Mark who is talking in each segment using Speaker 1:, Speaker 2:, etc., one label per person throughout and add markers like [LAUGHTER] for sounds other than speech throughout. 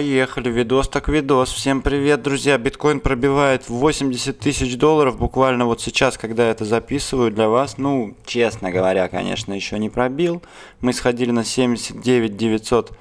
Speaker 1: Поехали, видос так видос. Всем привет, друзья. Биткоин пробивает 80 тысяч долларов буквально вот сейчас, когда я это записываю для вас. Ну, честно говоря, конечно, еще не пробил. Мы сходили на 79 900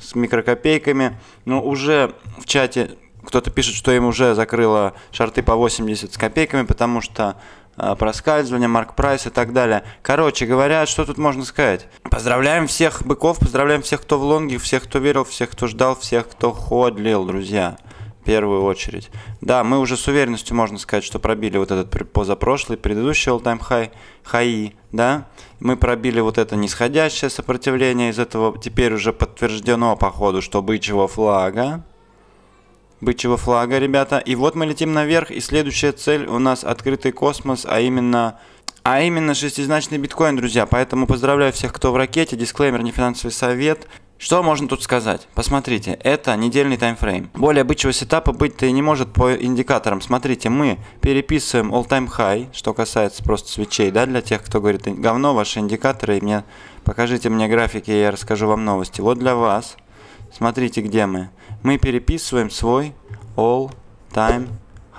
Speaker 1: с микрокопейками. Но уже в чате кто-то пишет, что им уже закрыло шарты по 80 с копейками, потому что Э, проскальзывания, Марк Прайс и так далее. Короче говоря, что тут можно сказать? Поздравляем всех быков, поздравляем всех, кто в лонге, всех, кто верил, всех, кто ждал, всех, кто ходлил, друзья. В первую очередь. Да, мы уже с уверенностью можно сказать, что пробили вот этот позапрошлый, предыдущий all-time high, хаи, да? Мы пробили вот это нисходящее сопротивление из этого теперь уже подтверждено по ходу, что бычьего флага, бычьего флага, ребята. И вот мы летим наверх, и следующая цель у нас открытый космос, а именно... А именно шестизначный биткоин, друзья. Поэтому поздравляю всех, кто в ракете. Дисклеймер, не финансовый совет. Что можно тут сказать? Посмотрите, это недельный таймфрейм. Более бычьего сетапа быть-то и не может по индикаторам. Смотрите, мы переписываем all-time high, что касается просто свечей, да, для тех, кто говорит, говно ваши индикаторы, и мне покажите мне графики, и я расскажу вам новости. Вот для вас Смотрите, где мы. Мы переписываем свой all time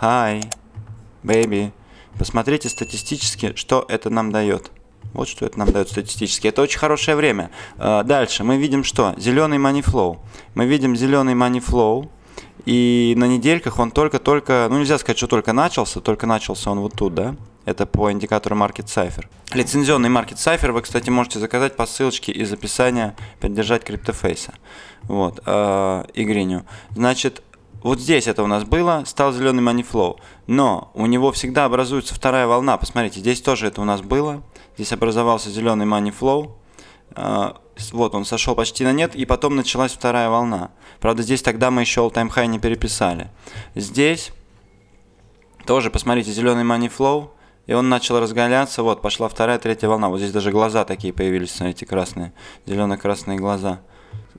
Speaker 1: high, baby. Посмотрите статистически, что это нам дает. Вот что это нам дает статистически. Это очень хорошее время. А, дальше мы видим что? Зеленый money flow. Мы видим зеленый money flow. И на недельках он только-только, ну нельзя сказать, что только начался, только начался он вот тут, да? Это по индикатору Market Cipher. Лицензионный Market Cipher вы, кстати, можете заказать по ссылочке из описания «Поддержать криптофейса». Вот, э, Игриню. Значит, вот здесь это у нас было, стал зеленый money flow. Но у него всегда образуется вторая волна. Посмотрите, здесь тоже это у нас было. Здесь образовался зеленый money flow. Э, вот он сошел почти на нет, и потом началась вторая волна. Правда, здесь тогда мы еще all-time high не переписали. Здесь тоже, посмотрите, зеленый money flow. И он начал разгаляться, вот, пошла вторая, третья волна. Вот здесь даже глаза такие появились, смотрите, красные, зелено-красные глаза.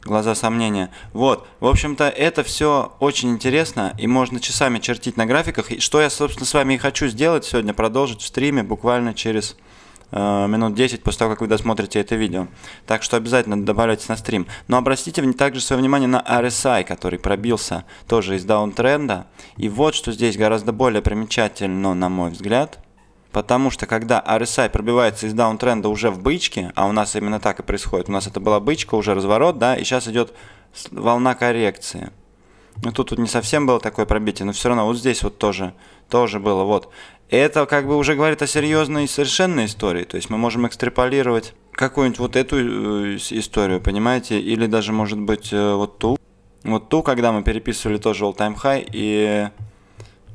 Speaker 1: Глаза сомнения. Вот, в общем-то, это все очень интересно, и можно часами чертить на графиках. И что я, собственно, с вами и хочу сделать сегодня, продолжить в стриме буквально через э, минут 10 после того, как вы досмотрите это видео. Так что обязательно добавляйтесь на стрим. Но обратите также свое внимание на RSI, который пробился тоже из даунтренда. И вот что здесь гораздо более примечательно, на мой взгляд – Потому что когда RSI пробивается из даунтренда уже в бычке, а у нас именно так и происходит, у нас это была бычка, уже разворот, да, и сейчас идет волна коррекции. Ну тут, вот не совсем было такое пробитие, но все равно вот здесь вот тоже, тоже было, вот. Это как бы уже говорит о серьезной совершенной истории, то есть мы можем экстраполировать какую-нибудь вот эту э, историю, понимаете, или даже может быть э, вот ту, вот ту, когда мы переписывали тоже all-time high и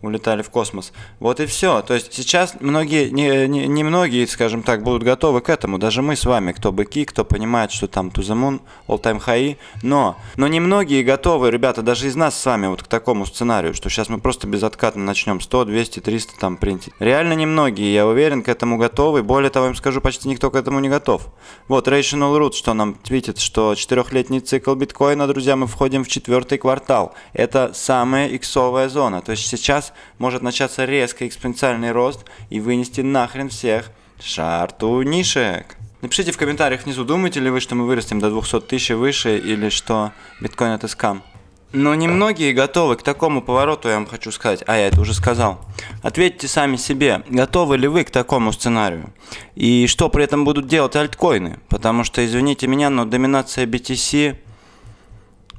Speaker 1: улетали в космос. Вот и все. То есть сейчас многие, не, не, не многие, скажем так, будут готовы к этому. Даже мы с вами, кто быки, кто понимает, что там to the moon, all time high. Но, но не многие готовы, ребята, даже из нас с вами вот к такому сценарию, что сейчас мы просто безоткатно начнем 100, 200, 300 там принтить. Реально немногие, я уверен, к этому готовы. Более того, я вам скажу, почти никто к этому не готов. Вот, Rational Root, что нам твитит, что четырехлетний цикл биткоина, друзья, мы входим в четвертый квартал. Это самая иксовая зона. То есть сейчас может начаться резкий экспоненциальный рост и вынести нахрен всех шартунишек. Напишите в комментариях внизу, думаете ли вы, что мы вырастем до 200 тысяч выше, или что биткоин это скам. Но немногие готовы к такому повороту, я вам хочу сказать, а я это уже сказал. Ответьте сами себе, готовы ли вы к такому сценарию? И что при этом будут делать альткоины? Потому что, извините меня, но доминация BTC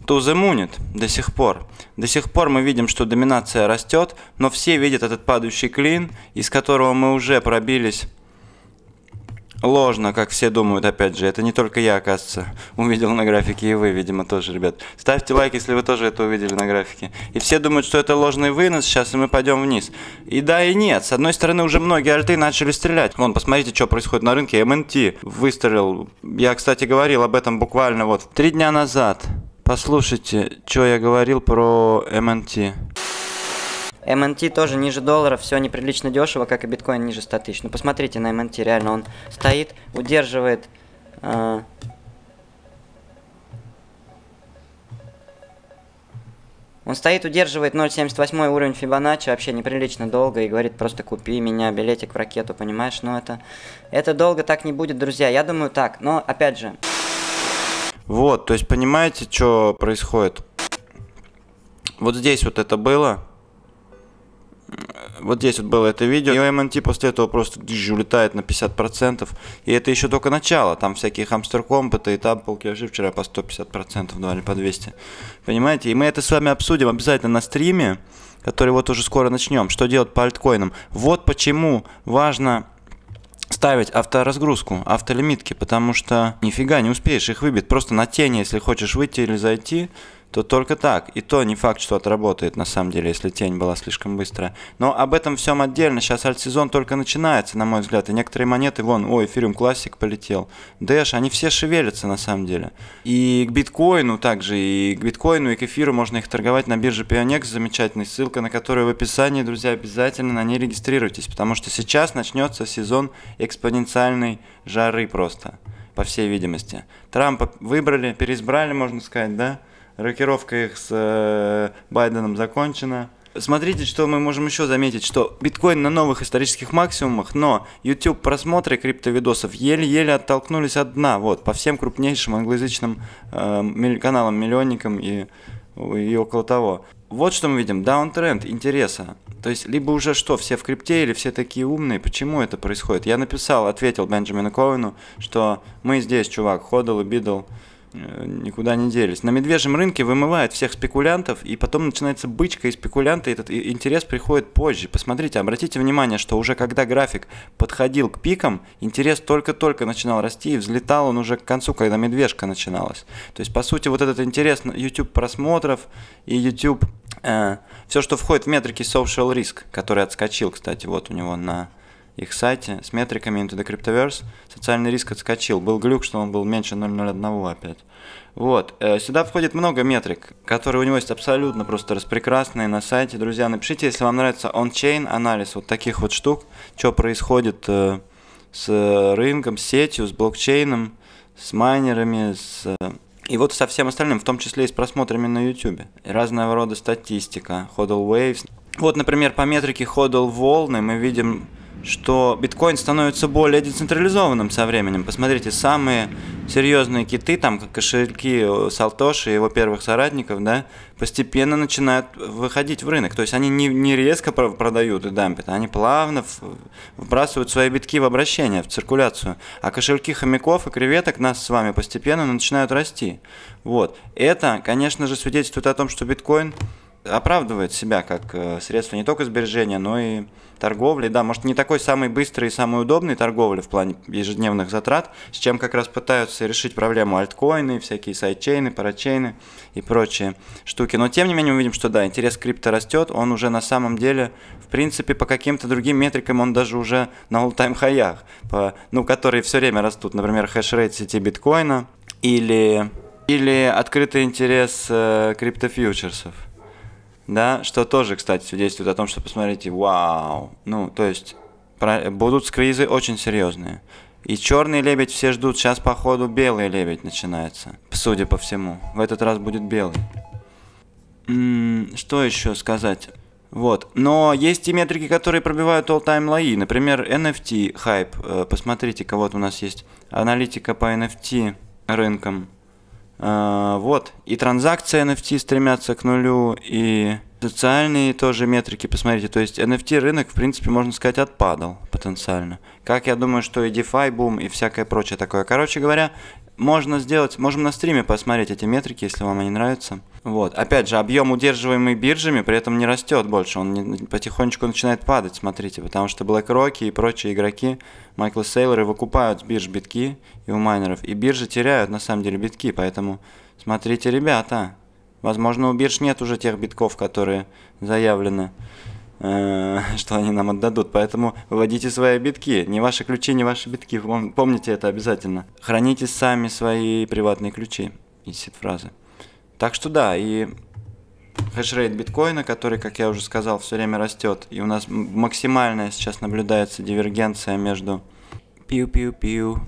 Speaker 1: туземунит до сих пор. До сих пор мы видим, что доминация растет, но все видят этот падающий клин, из которого мы уже пробились ложно, как все думают, опять же. Это не только я, оказывается, [LAUGHS] увидел на графике, и вы, видимо, тоже, ребят. Ставьте лайк, если вы тоже это увидели на графике. И все думают, что это ложный вынос, сейчас и мы пойдем вниз. И да, и нет. С одной стороны, уже многие альты начали стрелять. Вон, посмотрите, что происходит на рынке. МНТ выстрелил. Я, кстати, говорил об этом буквально вот три дня назад. Послушайте, что я говорил про МНТ. МНТ тоже ниже доллара, все неприлично дешево, как и биткоин ниже 100 тысяч. Ну посмотрите на МНТ, реально он стоит, удерживает... Э... Он стоит, удерживает 0.78 уровень Фибоначчи, вообще неприлично долго, и говорит просто купи меня билетик в ракету, понимаешь? Но это, это долго так не будет, друзья, я думаю так, но опять же... Вот, то есть понимаете, что происходит? Вот здесь вот это было. Вот здесь вот было это видео. И MNT после этого просто улетает на 50%. И это еще только начало. Там всякие хамстер компоты и полки вообще вчера по 150% давали, по 200. Понимаете? И мы это с вами обсудим обязательно на стриме, который вот уже скоро начнем. Что делать по альткоинам? Вот почему важно ставить авторазгрузку, автолимитки, потому что нифига не успеешь, их выбить, просто на тени, если хочешь выйти или зайти, то только так. И то не факт, что отработает на самом деле, если тень была слишком быстрая. Но об этом всем отдельно. Сейчас альт-сезон только начинается, на мой взгляд. И некоторые монеты, вон, ой, эфириум классик полетел. Дэш, они все шевелятся на самом деле. И к биткоину также, и к биткоину, и к эфиру можно их торговать на бирже Pionex. Замечательная ссылка, на которую в описании, друзья, обязательно на ней регистрируйтесь. Потому что сейчас начнется сезон экспоненциальной жары просто по всей видимости. Трампа выбрали, переизбрали, можно сказать, да? рокировка их с э, Байденом закончена. Смотрите, что мы можем еще заметить, что биткоин на новых исторических максимумах, но YouTube просмотры криптовидосов еле-еле оттолкнулись от дна, вот, по всем крупнейшим англоязычным э, каналам, миллионникам и, и около того. Вот что мы видим, даунтренд интереса. То есть, либо уже что, все в крипте или все такие умные, почему это происходит? Я написал, ответил Бенджамину Ковину, что мы здесь, чувак, ходл и бидл, Э, никуда не делись. На медвежьем рынке вымывают всех спекулянтов, и потом начинается бычка и спекулянты, и этот интерес приходит позже. Посмотрите, обратите внимание, что уже когда график подходил к пикам, интерес только-только начинал расти, и взлетал он уже к концу, когда медвежка начиналась. То есть, по сути, вот этот интерес на YouTube просмотров и YouTube, э, все, что входит в метрики social risk, который отскочил, кстати, вот у него на их сайте с метриками Into the Cryptoverse, социальный риск отскочил. Был глюк, что он был меньше 0.01 опять. Вот. Э, сюда входит много метрик, которые у него есть абсолютно просто распрекрасные на сайте. Друзья, напишите, если вам нравится он-чейн анализ вот таких вот штук, что происходит э, с рынком, с сетью, с блокчейном, с майнерами, с э, и вот со всем остальным, в том числе и с просмотрами на YouTube. И разного рода статистика, ходл waves. Вот, например, по метрике ходл волны мы видим что биткоин становится более децентрализованным со временем. Посмотрите, самые серьезные киты, там как кошельки э, Салтоши и его первых соратников, да, постепенно начинают выходить в рынок. То есть они не, не резко продают и дампят, они плавно выбрасывают свои битки в обращение, в циркуляцию. А кошельки хомяков и креветок нас с вами постепенно начинают расти. Вот. Это, конечно же, свидетельствует о том, что биткоин – оправдывает себя как э, средство не только сбережения, но и торговли. Да, может, не такой самый быстрый и самый удобный торговли в плане ежедневных затрат, с чем как раз пытаются решить проблему альткоины, всякие сайдчейны, парачейны и прочие штуки. Но тем не менее мы видим, что да, интерес к крипто растет, он уже на самом деле, в принципе, по каким-то другим метрикам он даже уже на all-time хаях, ну, которые все время растут. Например, хэшрейт сети биткоина или, или открытый интерес э, криптофьючерсов да, что тоже, кстати, свидетельствует о том, что посмотрите, вау, ну, то есть про, будут сквизы очень серьезные. И черный лебедь все ждут, сейчас походу белый лебедь начинается, судя по всему. В этот раз будет белый. М-м, что еще сказать? Вот. Но есть и метрики, которые пробивают all-time лои. Например, NFT хайп. Э, посмотрите, кого-то у нас есть аналитика по NFT рынкам. А, вот. И транзакции NFT стремятся к нулю, и социальные тоже метрики, посмотрите. То есть NFT рынок, в принципе, можно сказать, отпадал потенциально. Как я думаю, что и DeFi бум, и всякое прочее такое. Короче говоря, можно сделать, можем на стриме посмотреть эти метрики, если вам они нравятся. Вот, опять же, объем удерживаемый биржами при этом не растет больше, он не, потихонечку начинает падать, смотрите, потому что BlackRock и прочие игроки, Майкл Сейлоры выкупают с бирж битки и у майнеров, и биржи теряют на самом деле битки, поэтому смотрите, ребята, возможно, у бирж нет уже тех битков, которые заявлены. Э, [LAUGHS] что они нам отдадут. Поэтому выводите свои битки. Не ваши ключи, не ваши битки. Помните это обязательно. Храните сами свои приватные ключи и фразы Так что да, и хешрейт биткоина, который, как я уже сказал, все время растет. И у нас максимальная сейчас наблюдается дивергенция между пиу-пиу-пиу,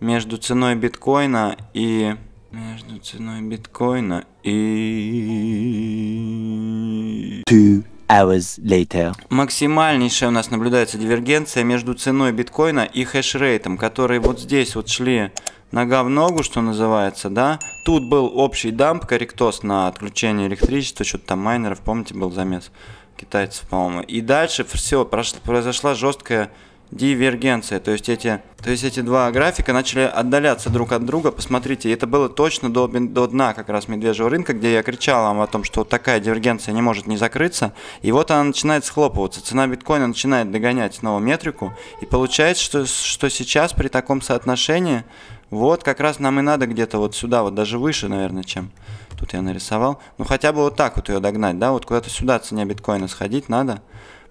Speaker 1: между ценой биткоина и между ценой биткоина и... Two hours later. Максимальнейшая у нас наблюдается дивергенция между ценой биткоина и хешрейтом, которые вот здесь вот шли нога в ногу, что называется, да. Тут был общий дамп, корректос на отключение электричества, что-то там майнеров, помните, был замес китайцев, по-моему. И дальше все, произошла жесткая дивергенция. То есть эти, то есть эти два графика начали отдаляться друг от друга. Посмотрите, это было точно до, до дна как раз медвежьего рынка, где я кричал вам о том, что вот такая дивергенция не может не закрыться. И вот она начинает схлопываться. Цена биткоина начинает догонять новую метрику. И получается, что, что сейчас при таком соотношении вот как раз нам и надо где-то вот сюда, вот даже выше, наверное, чем тут я нарисовал. Ну хотя бы вот так вот ее догнать, да, вот куда-то сюда цене биткоина сходить надо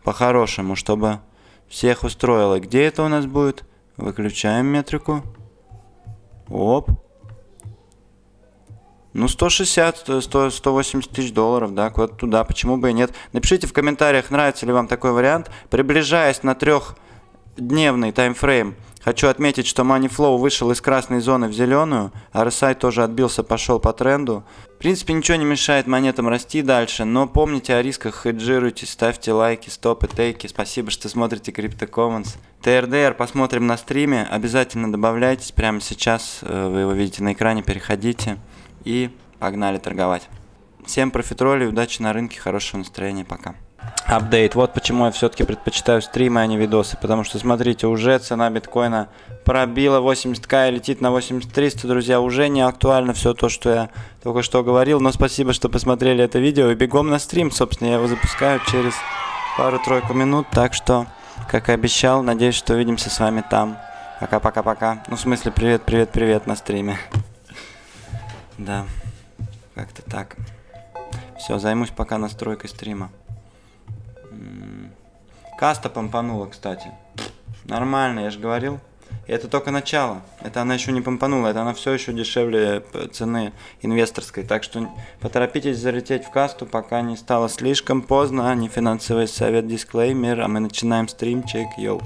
Speaker 1: по-хорошему, чтобы всех устроило. Где это у нас будет? Выключаем метрику. Оп. Ну, 160, 100, 180 тысяч долларов, да, куда-то туда, почему бы и нет. Напишите в комментариях, нравится ли вам такой вариант. Приближаясь на трехдневный таймфрейм, Хочу отметить, что Money Flow вышел из красной зоны в зеленую, а RSI тоже отбился, пошел по тренду. В принципе, ничего не мешает монетам расти дальше, но помните о рисках, хеджируйте, ставьте лайки, стопы, тейки. Спасибо, что смотрите Crypto Commons. ТРДР посмотрим на стриме, обязательно добавляйтесь прямо сейчас, э, вы его видите на экране, переходите и погнали торговать. Всем профитроли, удачи на рынке, хорошего настроения, пока апдейт. Вот почему я все-таки предпочитаю стримы, а не видосы. Потому что, смотрите, уже цена биткоина пробила 80к и летит на 8300, друзья. Уже не актуально все то, что я только что говорил. Но спасибо, что посмотрели это видео. И бегом на стрим, собственно, я его запускаю через пару-тройку минут. Так что, как и обещал, надеюсь, что увидимся с вами там. Пока-пока-пока. Ну, в смысле, привет-привет-привет на стриме. [LAUGHS] Да, как-то так. Все, займусь пока настройкой стрима. Каста помпанула, кстати. Нормально, я же говорил. И это только начало. Это она еще не помпанула, это она все еще дешевле э, цены инвесторской. Так что поторопитесь залететь в касту, пока не стало слишком поздно. А не финансовый совет, дисклеймер, а мы начинаем стримчик, йоу.